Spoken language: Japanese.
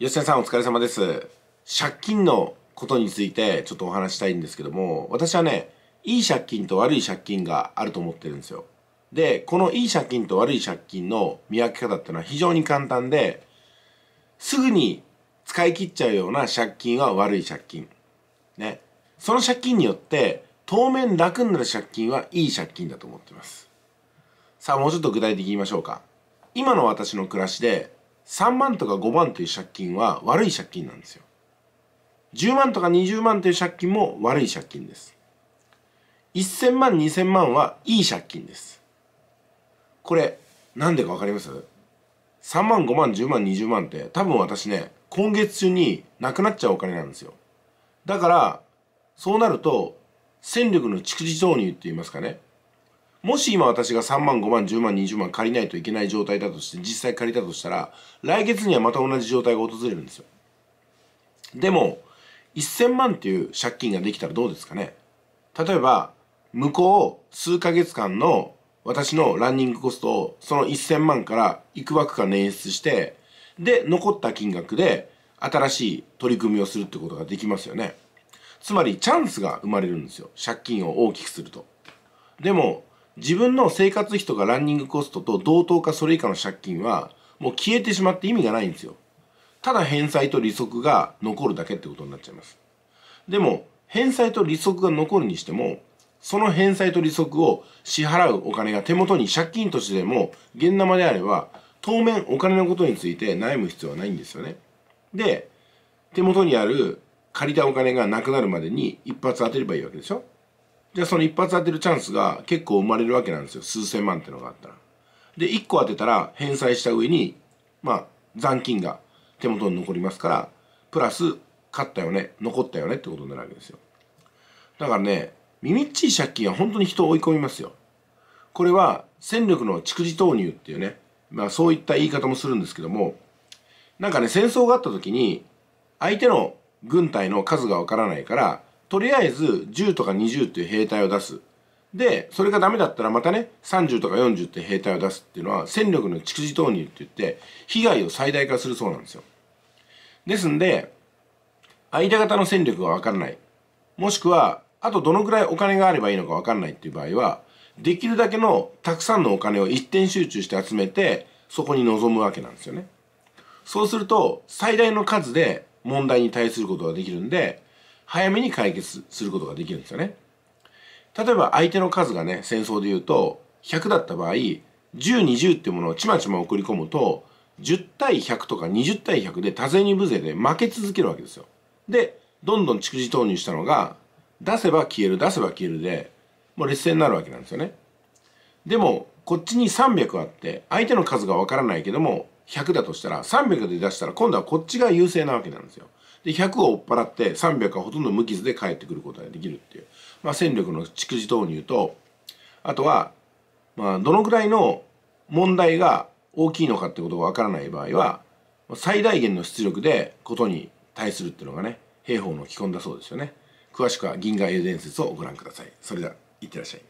吉田さんお疲れ様です。借金のことについてちょっとお話したいんですけども、私はね、いい借金と悪い借金があると思ってるんですよ。で、このいい借金と悪い借金の見分け方っていうのは非常に簡単で、すぐに使い切っちゃうような借金は悪い借金。ね。その借金によって、当面楽になる借金はいい借金だと思ってます。さあ、もうちょっと具体的に言いましょうか。今の私の暮らしで、3万とか5万という借金は悪い借金なんですよ。10万とか20万という借金も悪い借金です。1000万2000万はいい借金です。これなんでかわかります ?3 万5万10万20万って多分私ね今月中になくなっちゃうお金なんですよ。だからそうなると戦力の蓄次投入って言いますかねもし今私が3万5万10万20万借りないといけない状態だとして実際借りたとしたら来月にはまた同じ状態が訪れるんですよでも1000万っていう借金ができたらどうですかね例えば向こう数ヶ月間の私のランニングコストをその1000万から幾枠か捻出してで残った金額で新しい取り組みをするってことができますよねつまりチャンスが生まれるんですよ借金を大きくするとでも自分の生活費とかランニングコストと同等かそれ以下の借金はもう消えてしまって意味がないんですよ。ただ返済と利息が残るだけってことになっちゃいます。でも、返済と利息が残るにしても、その返済と利息を支払うお金が手元に借金としてでも、現生であれば、当面お金のことについて悩む必要はないんですよね。で、手元にある借りたお金がなくなるまでに一発当てればいいわけでしょじゃあその一発当てるチャンスが結構生まれるわけなんですよ数千万ってのがあったら。で一個当てたら返済した上にまあ残金が手元に残りますからプラス勝ったよね残ったよねってことになるわけですよ。だからねみみっちい借金は本当に人を追い込みますよ。これは戦力の蓄次投入っていうね、まあ、そういった言い方もするんですけどもなんかね戦争があった時に相手の軍隊の数がわからないからとりあえず10とか20っていう兵隊を出すでそれがダメだったらまたね30とか40って兵隊を出すっていうのは戦力の蓄次投入って言って被害を最大化するそうなんですよですんで間型の戦力が分からないもしくはあとどのくらいお金があればいいのか分かんないっていう場合はできるだけのたくさんのお金を一点集中して集めてそこに臨むわけなんですよねそうすると最大の数で問題に対することができるんで早めに解決することができるんですよね。例えば相手の数がね戦争で言うと100だった場合1020っていうものをちまちま送り込むと10対100とか20対100で多勢に無勢で負け続けるわけですよ。でどんどん蓄次投入したのが出せば消える出せば消えるでもう劣勢になるわけなんですよね。でもこっちに300あって相手の数がわからないけども100だとしたら300で出したら今度はこっちが優勢なわけなんですよ。で100を追っ払って300はほとんど無傷で帰ってくることができるっていう、まあ、戦力の蓄次投入とあとは、まあ、どのくらいの問題が大きいのかってことがわからない場合は最大限の出力でことに対するっていうのがね兵法の基本だそうですよね詳しくは銀河英伝説をご覧くださいそれではいってらっしゃい